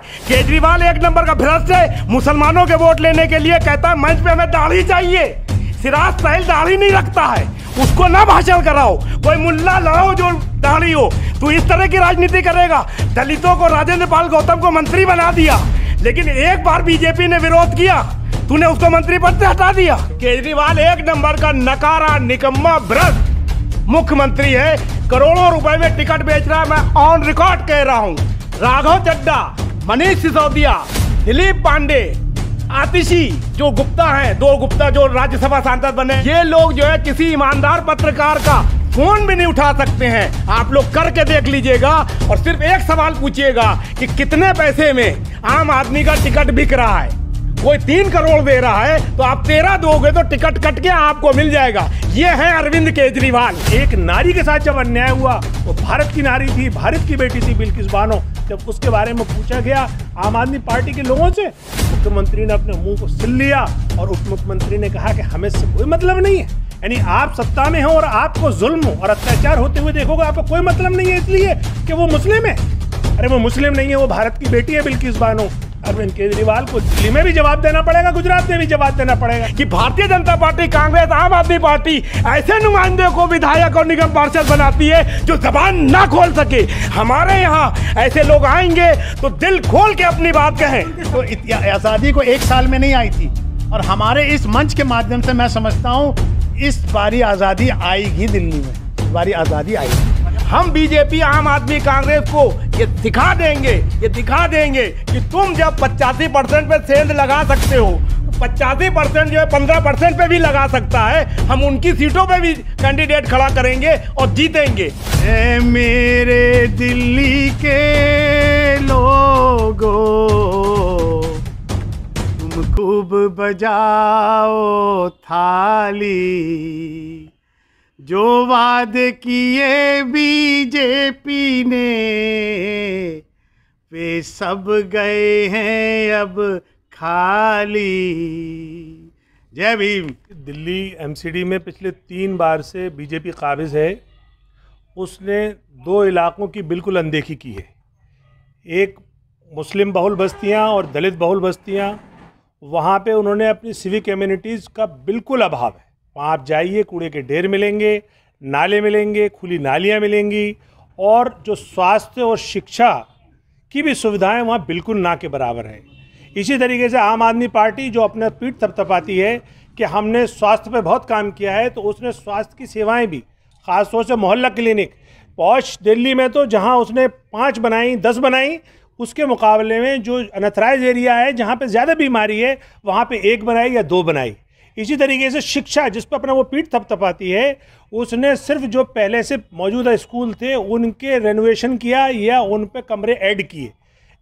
केजरीवाल एक नंबर का भ्रष्ट है मुसलमानों के वोट लेने के लिए कहता है मंच पे हमें दाढ़ी चाहिए सिराज साहिल दाढ़ी नहीं रखता है उसको ना भाषण कराओ कोई मुल्ला लाओ जो दाढ़ी हो तू तो इस तरह की राजनीति करेगा दलितों को राजेंद्र पाल गौतम को मंत्री बना दिया लेकिन एक बार बीजेपी ने विरोध किया तूने उसको मंत्री पद से हटा दिया केजरीवाल एक नंबर का नकारा निकम्मा भ्रष्ट मुख्यमंत्री है करोड़ों रुपए में टिकट बेच रहा है मैं ऑन रिकॉर्ड कह रहा हूँ राघव चड्डा मनीष सिसोदिया दिलीप पांडे आतिशी जो गुप्ता है दो गुप्ता जो राज्यसभा सांसद बने ये लोग जो है किसी ईमानदार पत्रकार का फोन भी नहीं उठा सकते हैं आप लोग करके देख लीजिएगा और सिर्फ एक सवाल पूछिएगा कि कितने पैसे में आम आदमी का टिकट बिक रहा है कोई तीन करोड़ दे रहा है तो आप तेरह दोगे तो टिकट कट के आपको मिल जाएगा ये है अरविंद केजरीवाल एक नारी के साथ जब अन्याय हुआ वो भारत की नारी थी भारत की बेटी थी बिल्किस बानो जब उसके बारे में पूछा गया आम आदमी पार्टी के लोगों से मुख्यमंत्री ने अपने मुंह को सिल लिया और उप मुख्यमंत्री ने कहा कि हमें इससे कोई मतलब नहीं है यानी आप सत्ता में हो और आपको जुल्म और अत्याचार होते हुए देखोगे आपको कोई मतलब नहीं है इसलिए कि वो मुस्लिम है अरे वो मुस्लिम नहीं है वो भारत की बेटी है बिल्कुल बानो अरविंद केजरीवाल को दिल्ली में भी जवाब देना पड़ेगा गुजरात में भी जवाब देना पड़ेगा कि भारतीय जनता पार्टी कांग्रेस आम आदमी पार्टी ऐसे नुमाइंदे को विधायक और निगम पार्षद बनाती है जो जबान ना खोल सके हमारे यहाँ ऐसे लोग आएंगे तो दिल खोल के अपनी बात कहें तो आज़ादी को एक साल में नहीं आई थी और हमारे इस मंच के माध्यम से मैं समझता हूँ इस बारी आज़ादी आएगी दिल्ली में इस बारी आज़ादी आएगी हम बीजेपी आम आदमी कांग्रेस को ये दिखा देंगे ये दिखा देंगे कि तुम जब पचासी परसेंट पे सेंध लगा सकते हो पचासी परसेंट जो है पंद्रह परसेंट पे भी लगा सकता है हम उनकी सीटों पे भी कैंडिडेट खड़ा करेंगे और जीतेंगे ए मेरे दिल्ली के लोगो तुम खूब बजाओ थाली जो वादे किए बीजेपी ने वे सब गए हैं अब खाली जय भीम दिल्ली एमसीडी में पिछले तीन बार से बीजेपी काबिज है उसने दो इलाकों की बिल्कुल अनदेखी की है एक मुस्लिम बहुल बस्तियां और दलित बहुल बस्तियां वहाँ पे उन्होंने अपनी सिविक कम्युनिटीज़ का बिल्कुल अभाव है वहाँ आप जाइए कूड़े के ढेर मिलेंगे नाले मिलेंगे खुली नालियाँ मिलेंगी और जो स्वास्थ्य और शिक्षा की भी सुविधाएं वहाँ बिल्कुल ना के बराबर है इसी तरीके से आम आदमी पार्टी जो अपना पीठ थपथपाती है कि हमने स्वास्थ्य पर बहुत काम किया है तो उसने स्वास्थ्य की सेवाएँ भी ख़ासतौर से मोहल्ला क्लिनिक पौष दिल्ली में तो जहाँ उसने पाँच बनाई दस बनाई उसके मुकाबले में जो अनथराइज एरिया है जहाँ पे ज़्यादा बीमारी है वहाँ पे एक बनाई या दो बनाई इसी तरीके से शिक्षा जिस पर अपना वो पीठ थपथपाती है उसने सिर्फ जो पहले से मौजूदा स्कूल थे उनके रेनोवेशन किया या उन पर कमरे ऐड किए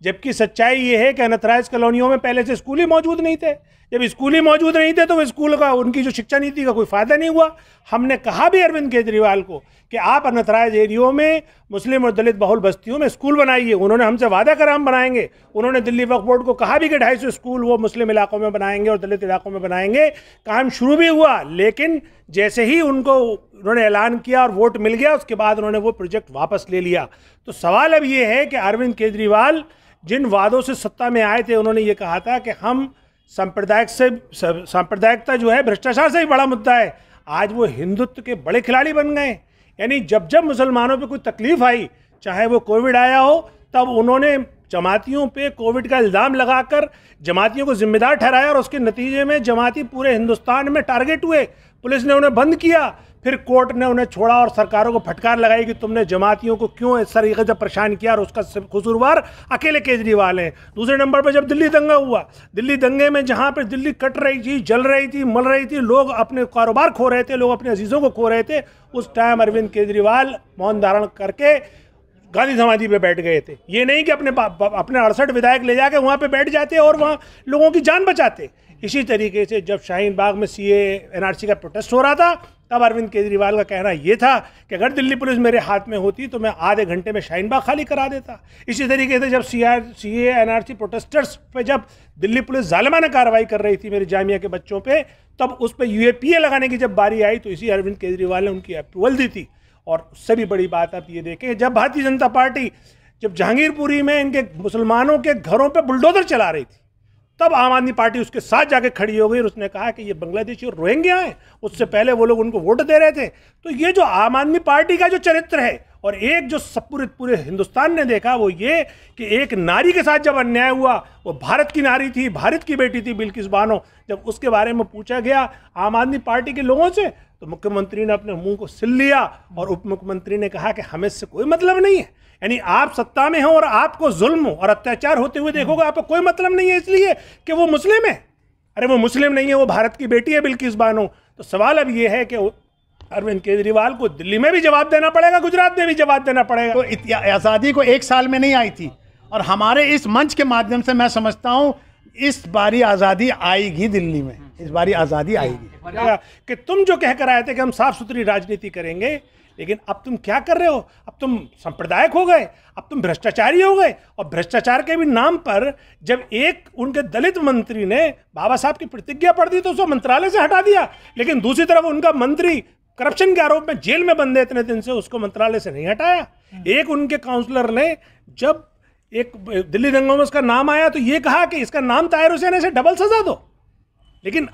जबकि सच्चाई ये है कि अनथराइज कॉलोनियों में पहले से स्कूल ही मौजूद नहीं थे जब स्कूल ही मौजूद नहीं थे तो स्कूल का उनकी जो शिक्षा नीति का कोई फ़ायदा नहीं हुआ हमने कहा भी अरविंद केजरीवाल को कि आप अनथराइज एरियो में मुस्लिम और दलित बहुल बस्तियों में स्कूल बनाइए उन्होंने हमसे वादा करा हम बनाएंगे उन्होंने दिल्ली वक्फ बोर्ड को कहा भी कि ढाई सौ स्कूल वो मुस्लिम इलाकों में बनाएंगे और दलित इलाकों में बनाएंगे काम शुरू भी हुआ लेकिन जैसे ही उनको उन्होंने ऐलान किया और वोट मिल गया उसके बाद उन्होंने वो प्रोजेक्ट वापस ले लिया तो सवाल अब ये है कि अरविंद केजरीवाल जिन वादों से सत्ता में आए थे उन्होंने ये कहा था कि हम सांप्रदायिक से सांप्रदायिकता जो है भ्रष्टाचार से ही बड़ा मुद्दा है आज वो हिंदुत्व के बड़े खिलाड़ी बन गए यानी जब जब मुसलमानों पे कोई तकलीफ़ आई चाहे वो कोविड आया हो तब उन्होंने जमातियों पे कोविड का इल्ज़ाम लगाकर जमातियों को ज़िम्मेदार ठहराया और उसके नतीजे में जमाती पूरे हिंदुस्तान में टारगेट हुए पुलिस ने उन्हें बंद किया फिर कोर्ट ने उन्हें छोड़ा और सरकारों को फटकार लगाई कि तुमने जमातियों को क्यों इस तरीके से परेशान किया और उसका कसूरवार अकेले केजरीवाल हैं दूसरे नंबर पर जब दिल्ली दंगा हुआ दिल्ली दंगे में जहाँ पर दिल्ली कट रही थी जल रही थी मल रही थी लोग अपने कारोबार खो रहे थे लोग अपने अजीज़ों को खो रहे थे उस टाइम अरविंद केजरीवाल मौन धारण करके गांधी समाधि पे बैठ गए थे ये नहीं कि अपने अपने अड़सठ विधायक ले जाके वहाँ पे बैठ जाते और वहाँ लोगों की जान बचाते इसी तरीके से जब शाहीन बाग में सी एनआरसी का प्रोटेस्ट हो रहा था तब अरविंद केजरीवाल का कहना यह था कि अगर दिल्ली पुलिस मेरे हाथ में होती तो मैं आधे घंटे में शाहीनबाग खाली करा देता इसी तरीके से जब C R C N R C protesters पर जब दिल्ली पुलिस जालमाना कार्रवाई कर रही थी मेरे जामिया के बच्चों पर तब उस पर यू लगाने की जब बारी आई तो इसी अरविंद केजरीवाल ने उनकी अप्रूवल दी थी और उससे भी बड़ी बात आप ये देखें जब भारतीय जनता पार्टी जब जहांगीरपुरी में इनके मुसलमानों के घरों पर बुलडोजर चला रही थी तब आम आदमी पार्टी उसके साथ जाके खड़ी हो गई और उसने कहा कि ये बांग्लादेशी और रोहिंग्या हैं उससे पहले वो लोग उनको वोट दे रहे थे तो ये जो आम आदमी पार्टी का जो चरित्र है और एक जो सब पूरे पूरे हिंदुस्तान ने देखा वो ये कि एक नारी के साथ जब अन्याय हुआ वो भारत की नारी थी भारत की बेटी थी बिल्किस बानो जब उसके बारे में पूछा गया आम आदमी पार्टी के लोगों से तो मुख्यमंत्री ने अपने मुंह को सिल लिया और उप मुख्यमंत्री ने कहा कि हमें इससे कोई मतलब नहीं है यानी आप सत्ता में हो और आपको जुल्म और अत्याचार होते हुए देखोगे आपको कोई मतलब नहीं है इसलिए कि वो मुस्लिम है अरे वो मुस्लिम नहीं है वो भारत की बेटी है बिल्किस बानो तो सवाल अब ये है कि अरविंद केजरीवाल को दिल्ली में भी जवाब देना पड़ेगा गुजरात में भी जवाब देना पड़ेगा तो आज़ादी को एक साल में नहीं आई थी और हमारे इस मंच के माध्यम से मैं समझता हूँ इस बारी आज़ादी आएगी दिल्ली में इस बारी आज़ादी आएगी कि तुम जो कहकर आए थे कि हम साफ सुथरी राजनीति करेंगे लेकिन अब तुम क्या कर रहे हो अब तुम सांप्रदायिक हो गए अब तुम भ्रष्टाचारी हो गए और भ्रष्टाचार के भी नाम पर जब एक उनके दलित मंत्री ने बाबा साहब की प्रतिज्ञा पढ़ दी तो उसको मंत्रालय से हटा दिया लेकिन दूसरी तरफ उनका मंत्री करप्शन के आरोप में जेल में बंद है इतने दिन से उसको मंत्रालय से नहीं हटाया हम्म। एक उनके काउंसलर ने जब एक दिल्ली दंगों में उसका नाम आया तो ये कहा कि इसका नाम तायर हुसैन से डबल सजा दो लेकिन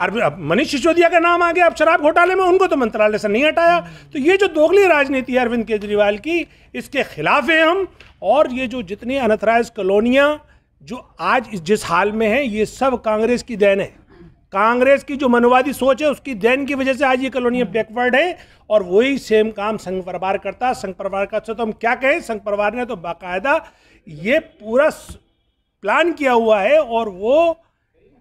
मनीष सिसोदिया का नाम आ गया अब शराब घोटाले में उनको तो मंत्रालय से नहीं हटाया तो ये जो दोगली राजनीति है अरविंद केजरीवाल की इसके खिलाफ है हम और ये जो जितनी अनथराइज कॉलोनियाँ जो आज जिस हाल में है ये सब कांग्रेस की देन है कांग्रेस की जो मनुवादी सोच है उसकी देन की वजह से आज ये कॉलोनियाँ बैकवर्ड है और वही सेम काम संघ परिवार करता संघ परिवार का तो हम क्या कहें संघ परिवार ने तो बाकायदा ये पूरा प्लान किया हुआ है और वो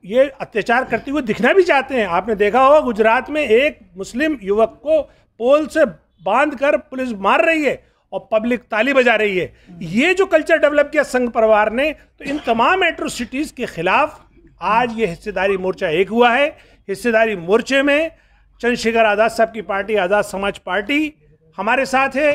ये अत्याचार करते हुए दिखना भी चाहते हैं आपने देखा होगा गुजरात में एक मुस्लिम युवक को पोल से बांध कर पुलिस मार रही है और पब्लिक ताली बजा रही है ये जो कल्चर डेवलप किया संघ परिवार ने तो इन तमाम एट्रोसिटीज़ के खिलाफ आज ये हिस्सेदारी मोर्चा एक हुआ है हिस्सेदारी मोर्चे में चंद्रशेखर आज़ाद साहब की पार्टी आज़ाद समाज पार्टी हमारे साथ है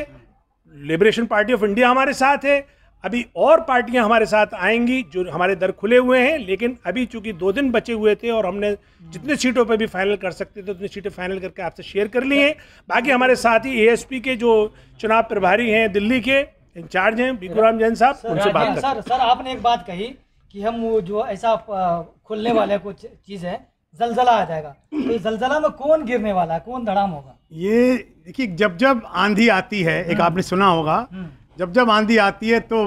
लिबरेशन पार्टी ऑफ इंडिया हमारे साथ है अभी और पार्टियां हमारे साथ आएंगी जो हमारे दर खुले हुए हैं लेकिन अभी चूंकि दो दिन बचे हुए थे और हमने जितने सीटों पर भी फाइनल कर सकते थे उतनी सीटें फाइनल करके आपसे शेयर कर ली हैं बाकी हमारे साथ ही एएसपी के जो चुनाव प्रभारी हैं दिल्ली के इंचार्ज हैं राम जैन साहब उनसे बात सर सर आपने एक बात कही कि हम जो ऐसा खुलने वाले कुछ चीज़ है जलजला आ जाएगा तो जलजला में कौन गिरने वाला है कौन धड़ाम होगा ये देखिए जब जब आंधी आती है एक हम्म। आपने सुना होगा हम्म। जब जब आंधी आती है तो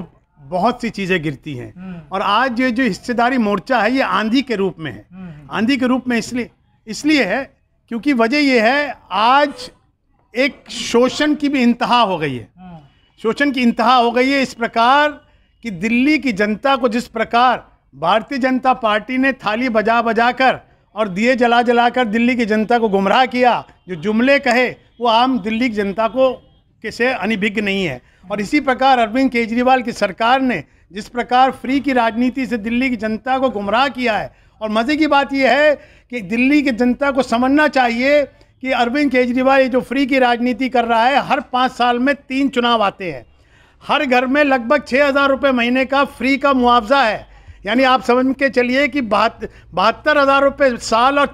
बहुत सी चीज़ें गिरती हैं हम्म। और आज ये जो हिस्सेदारी मोर्चा है ये आंधी के रूप में है हम्म, हम्म। आंधी के रूप में इसलिए इसलिए है क्योंकि वजह यह है आज एक शोषण की भी इंतहा हो गई है शोषण की इंतहा हो गई है इस प्रकार कि दिल्ली की जनता को जिस प्रकार भारतीय जनता पार्टी ने थाली बजा बजा कर और दिए जला जला कर दिल्ली की जनता को गुमराह किया जो जुमले कहे वो आम दिल्ली की जनता को के से अनिभिज्ञ नहीं है और इसी प्रकार अरविंद केजरीवाल की सरकार ने जिस प्रकार फ्री की राजनीति से दिल्ली की जनता को गुमराह किया है और मज़े की बात यह है कि दिल्ली की जनता को समझना चाहिए कि अरविंद केजरीवाल ये जो फ्री की राजनीति कर रहा है हर पाँच साल में तीन चुनाव आते हैं हर घर में लगभग छः हज़ार रुपये महीने का फ्री का मुआवजा है यानी आप समझ के चलिए कि बहत बहत्तर हज़ार रुपये साल और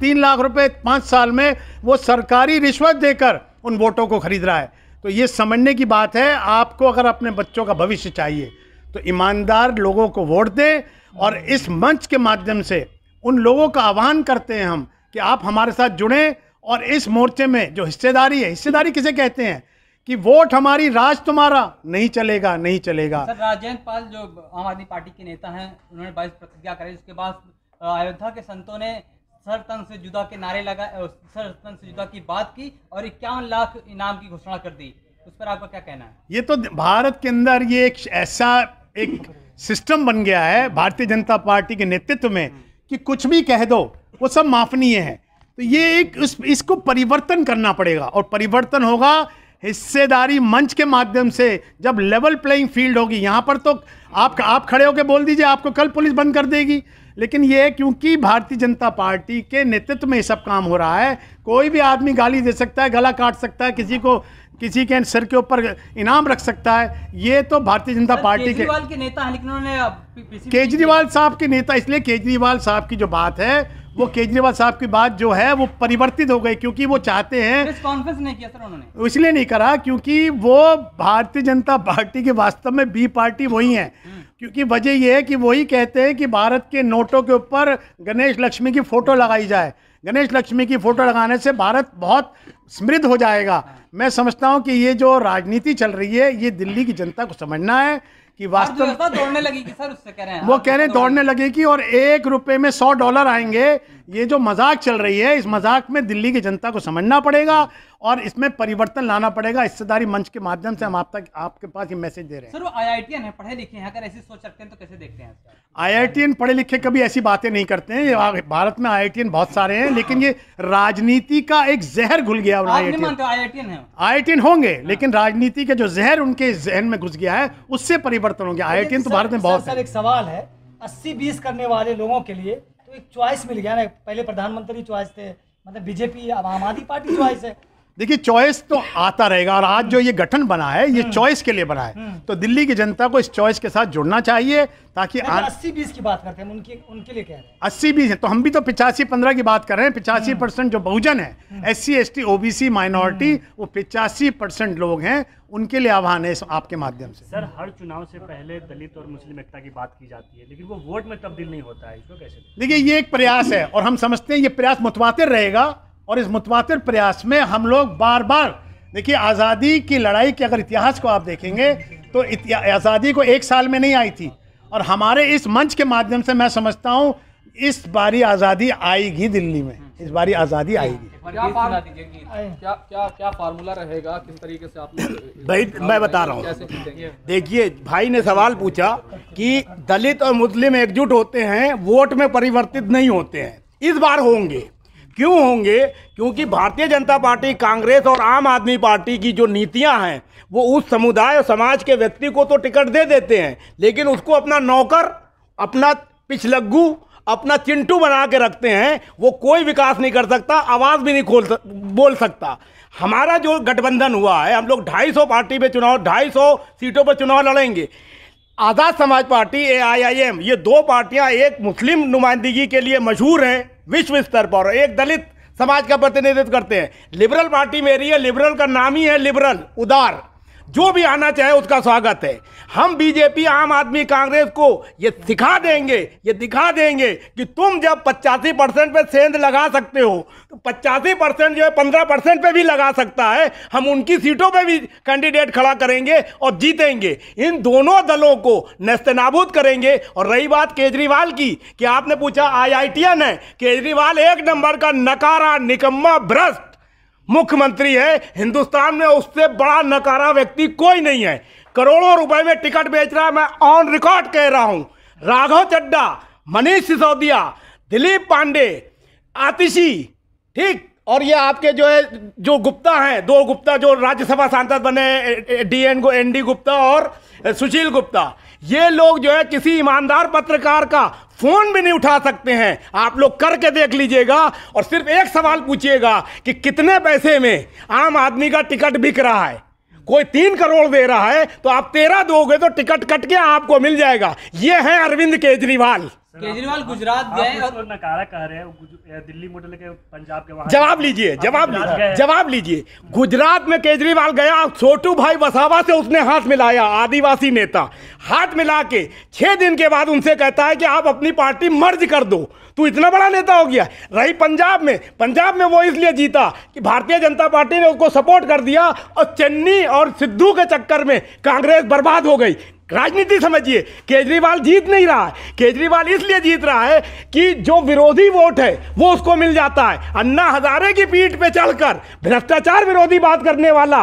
तीन लाख रुपये पाँच साल में वो सरकारी रिश्वत देकर उन वोटों को खरीद रहा है तो ये समझने की बात है आपको अगर अपने बच्चों का भविष्य चाहिए तो ईमानदार लोगों को वोट दें और इस मंच के माध्यम से उन लोगों का आह्वान करते हैं हम कि आप हमारे साथ जुड़ें और इस मोर्चे में जो हिस्सेदारी है हिस्सेदारी किसे कहते हैं कि वोट हमारी राज तुम्हारा नहीं चलेगा नहीं चलेगा सर राजेंद्र पाल जो आम आदमी पार्टी के नेता हैं उन्होंने बाईस प्रतिज्ञा करी उसके बाद अयोध्या के संतों ने सर से जुदा के नारे लगा सर से जुदा की बात की और इक्यावन लाख इनाम की घोषणा कर दी उस पर आपका क्या कहना है ये तो भारत के अंदर ये एक ऐसा एक सिस्टम बन गया है भारतीय जनता पार्टी के नेतृत्व में कि कुछ भी कह दो वो सब माफनीय है तो ये एक उस इसको परिवर्तन करना पड़ेगा और परिवर्तन होगा हिस्सेदारी मंच के माध्यम से जब लेवल प्लेइंग फील्ड होगी यहाँ पर तो आप आप खड़े होकर बोल दीजिए आपको कल पुलिस बंद कर देगी लेकिन ये क्योंकि भारतीय जनता पार्टी के नेतृत्व में ये सब काम हो रहा है कोई भी आदमी गाली दे सकता है गला काट सकता है किसी को किसी के सर के ऊपर इनाम रख सकता है ये तो भारतीय जनता पार्टी के, के नेता है लेकिन उन्होंने केजरीवाल साहब के नेता इसलिए केजरीवाल साहब की जो बात है वो केजरीवाल साहब की बात जो है वो परिवर्तित हो गई क्योंकि वो चाहते हैं कॉन्फ्रेंस नहीं किया सर उन्होंने इसलिए नहीं करा क्योंकि वो भारतीय जनता पार्टी के वास्तव में बी पार्टी वही है हम्म। क्योंकि वजह यह है कि वही कहते हैं कि भारत के नोटों के ऊपर गणेश लक्ष्मी की फ़ोटो लगाई जाए गणेश लक्ष्मी की फ़ोटो लगाने से भारत बहुत समृद्ध हो जाएगा हाँ। मैं समझता हूँ कि ये जो राजनीति चल रही है ये दिल्ली की जनता को समझना है कि वास्तव में दौड़ने लगेगी सर उससे कह रहे हैं वो कह रहे हैं दौड़ने लगेगी और एक रुपए में सौ डॉलर आएंगे ये जो मजाक चल रही है इस मजाक में दिल्ली की जनता को समझना पड़ेगा और इसमें परिवर्तन लाना पड़ेगा हिस्सेदारी मंच के माध्यम से हम आप तक आपके पास ये मैसेज दे रहे हैं सर आई हैं पढ़े लिखे हैं अगर ऐसी सोच रखते हैं तो कैसे देखते हैं आई पढ़े लिखे कभी ऐसी बातें नहीं करते हैं भारत में आई बहुत सारे हैं लेकिन ये राजनीति का एक जहर घुल गया आई आई होंगे हाँ। लेकिन राजनीति का जो जहर उनके जहन में घुस गया है उससे परिवर्तन हो गया आई तो भारत में बहुत सर एक सवाल है अस्सी बीस करने वाले लोगों के लिए तो एक चॉइस मिल गया ना पहले प्रधानमंत्री चॉइस थे मतलब बीजेपी अब आम आदमी पार्टी चॉइस है देखिए चॉइस तो आता रहेगा और आज जो ये गठन बना है ये चॉइस हम्म। के लिए बना है हम्म। तो दिल्ली की जनता को इस चॉइस के साथ जुड़ना चाहिए ताकि अस्सी बीस की बात करते हैं उनके उनके लिए क्या है अस्सी बीस है तो हम भी तो पिचासी पंद्रह की बात कर रहे हैं पिचासी हम्म। परसेंट जो बहुजन है S C S T O B C minority वो पिचासी परसेंट लोग हैं उनके लिए आह्वान है आपके माध्यम से सर हर चुनाव से पहले दलित और मुस्लिम एकता की बात की जाती है लेकिन वो वोट में तब्दील नहीं होता है इसको कैसे देखिए ये एक प्रयास है और हम समझते हैं ये प्रयास मुतवातिर रहेगा और इस मुतवातर प्रयास में हम लोग बार बार देखिए आज़ादी की लड़ाई के अगर इतिहास को आप देखेंगे तो आज़ादी को एक साल में नहीं आई थी और हमारे इस मंच के माध्यम से मैं समझता हूँ इस बारी आज़ादी आएगी दिल्ली में इस बारी आज़ादी आएगी क्या क्या क्या क्या फार्मूला रहेगा किस तरीके से आप भाई मैं बता रहा हूँ देखिए भाई ने सवाल पूछा कि दलित और मुस्लिम एकजुट होते हैं वोट में परिवर्तित नहीं होते हैं इस बार होंगे क्यों होंगे क्योंकि भारतीय जनता पार्टी कांग्रेस और आम आदमी पार्टी की जो नीतियां हैं वो उस समुदाय और समाज के व्यक्ति को तो टिकट दे देते हैं लेकिन उसको अपना नौकर अपना पिछलग्गू अपना चिंटू बना के रखते हैं वो कोई विकास नहीं कर सकता आवाज़ भी नहीं खोल सक, बोल सकता हमारा जो गठबंधन हुआ है हम लोग 250 पार्टी पे चुनाव 250 सीटों पर चुनाव लड़ेंगे आज़ाद समाज party A I I am ये दो पार्टियाँ एक मुस्लिम नुमाइंदगी के लिए मशहूर हैं विश्व स्तर पर एक दलित समाज का प्रतिनिधित्व करते हैं लिबरल पार्टी मेरी है लिबरल का नाम ही है लिबरल उदार जो भी आना चाहे उसका स्वागत है हम बीजेपी आम आदमी कांग्रेस को ये सिखा देंगे ये दिखा देंगे कि तुम जब पचासी परसेंट पर सेंध लगा सकते हो तो पचासी परसेंट जो है पंद्रह परसेंट पर भी लगा सकता है हम उनकी सीटों पर भी कैंडिडेट खड़ा करेंगे और जीतेंगे इन दोनों दलों को नस्तनाबूद करेंगे और रही बात केजरीवाल की कि आपने पूछा आई आई टी एन है केजरीवाल एक नंबर का नकारा निकम्मा भ्रष्ट मुख्यमंत्री है हिंदुस्तान में उससे बड़ा नकारा व्यक्ति कोई नहीं है करोड़ों रुपए में टिकट बेच रहा है मैं ऑन रिकॉर्ड कह रहा हूं राघव चड्डा मनीष सिसोदिया दिलीप पांडे आतिशी ठीक और ये आपके जो है जो गुप्ता हैं दो गुप्ता जो राज्यसभा सांसद बने डी एन गो एन डी गुप्ता और सुशील गुप्ता ये लोग जो है किसी ईमानदार पत्रकार का फोन भी नहीं उठा सकते हैं आप लोग करके देख लीजिएगा और सिर्फ एक सवाल पूछिएगा कि कितने पैसे में आम आदमी का टिकट बिक रहा है कोई तीन करोड़ दे रहा है तो आप तेरह दोगे तो टिकट कट के आपको मिल जाएगा ये है अरविंद केजरीवाल केजरीवाल गुजरात गए और नकारा कह रहे हैं दिल्ली मॉडल के पंजाब के वहां जवाब लीजिए जवाब लीजिए जवाब लीजिए गुजरात में केजरीवाल गया छोटू भाई बसावा से उसने हाथ मिलाया आदिवासी नेता हाथ मिला के छह दिन के बाद उनसे कहता है कि आप अपनी पार्टी मर्ज कर दो तू इतना बड़ा नेता हो गया रही पंजाब में पंजाब में वो इसलिए जीता कि भारतीय जनता पार्टी ने उसको सपोर्ट कर दिया और चन्नी और सिद्धू के चक्कर में कांग्रेस बर्बाद हो गई राजनीति समझिए केजरीवाल जीत नहीं रहा है केजरीवाल इसलिए जीत रहा है कि जो विरोधी वोट है वो उसको मिल जाता है अन्ना हजारे की पीठ पे चढ़कर भ्रष्टाचार विरोधी बात करने वाला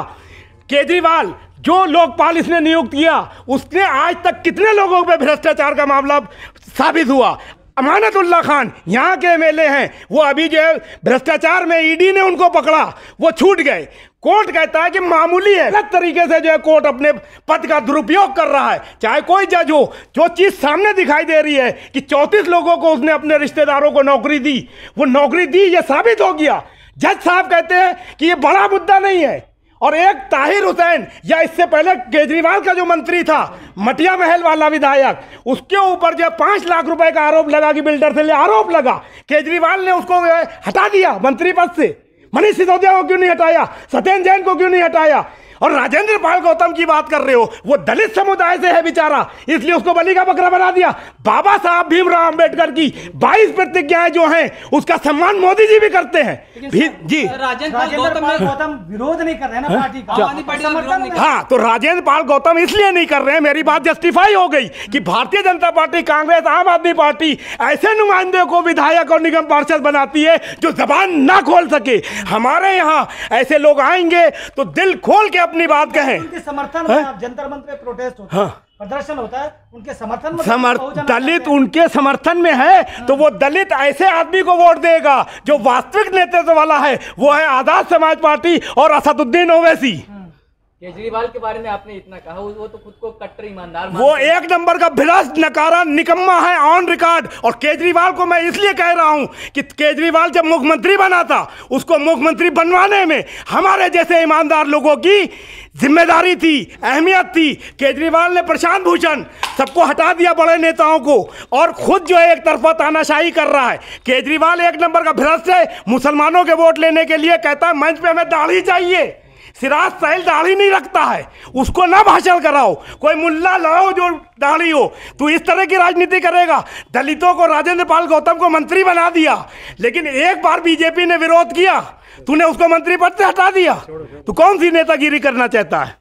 केजरीवाल जो लोकपाल इसने नियुक्त किया उसने आज तक कितने लोगों पर भ्रष्टाचार का मामला साबित हुआ अमानतुल्ला खान यहाँ के एम हैं वो अभी जो है भ्रष्टाचार में ईडी e ने उनको पकड़ा वो छूट गए कोर्ट कहता है कि मामूली है गलत तरीके से जो है कोर्ट अपने पद का दुरुपयोग कर रहा है चाहे कोई जज हो जो चीज़ सामने दिखाई दे रही है कि चौंतीस लोगों को उसने अपने रिश्तेदारों को नौकरी दी वो नौकरी दी ये साबित हो गया जज साहब कहते हैं कि ये बड़ा मुद्दा नहीं है और एक ताहिर हुसैन या इससे पहले केजरीवाल का जो मंत्री था मटिया महल वाला विधायक उसके ऊपर जो पांच लाख रुपए का आरोप लगा कि बिल्डर से आरोप लगा केजरीवाल ने उसको हटा दिया मंत्री पद से मनीष सिसोदिया को क्यों नहीं हटाया सत्येंद्र जैन को क्यों नहीं हटाया और राजेंद्र पाल गौतम की बात कर रहे हो वो दलित समुदाय से है बेचारा इसलिए उसको बलि का बकरा बना दिया बाबा साहब भीमराव अंबेडकर की बाईस प्रतिज्ञाएं जो हैं उसका सम्मान मोदी जी भी करते हैं जी राजेंद्र गौतम विरोध नहीं कर रहे ना हाँ, पार्टी का हाँ तो राजेंद्र पाल गौतम इसलिए नहीं कर रहे हैं मेरी बात जस्टिफाई हो गई कि भारतीय जनता पार्टी कांग्रेस आम आदमी पार्टी ऐसे नुमाइंदे को विधायक और निगम पार्षद बनाती है जो जबान ना खोल सके हमारे यहाँ ऐसे लोग आएंगे तो दिल खोल के अपनी बात कहें समर्थन में हाँ? आप जंतर मंत्र प्रोटेस्ट होता हाँ प्रदर्शन होता है उनके समर्थन में दलित उनके समर्थन में है तो वो दलित ऐसे आदमी को वोट देगा जो वास्तविक नेतृत्व वाला है वो है आजाद समाज पार्टी और असदुद्दीन ओवैसी केजरीवाल के बारे में आपने इतना कहा वो तो खुद को कट्टर ईमानदार वो एक नंबर का भिलास नकारा निकम्मा है ऑन रिकॉर्ड और केजरीवाल को मैं इसलिए कह रहा हूँ कि केजरीवाल जब मुख्यमंत्री बना था उसको मुख्यमंत्री बनवाने में हमारे जैसे ईमानदार लोगों की जिम्मेदारी थी अहमियत थी केजरीवाल ने प्रशांत भूषण सबको हटा दिया बड़े नेताओं को और खुद जो है एक तरफा तानाशाही कर रहा है केजरीवाल एक नंबर का भ्रष्ट है मुसलमानों के वोट लेने के लिए कहता है मंच पे हमें दाढ़ी चाहिए सिराज साहिल दाढ़ी नहीं रखता है उसको ना भाषण कराओ कोई मुल्ला लाओ जो दाढ़ी हो तो इस तरह की राजनीति करेगा दलितों को राजेंद्र पाल गौतम को मंत्री बना दिया लेकिन एक बार बीजेपी ने विरोध किया तूने उसको मंत्री पद से हटा दिया तो कौन सी नेतागिरी करना चाहता है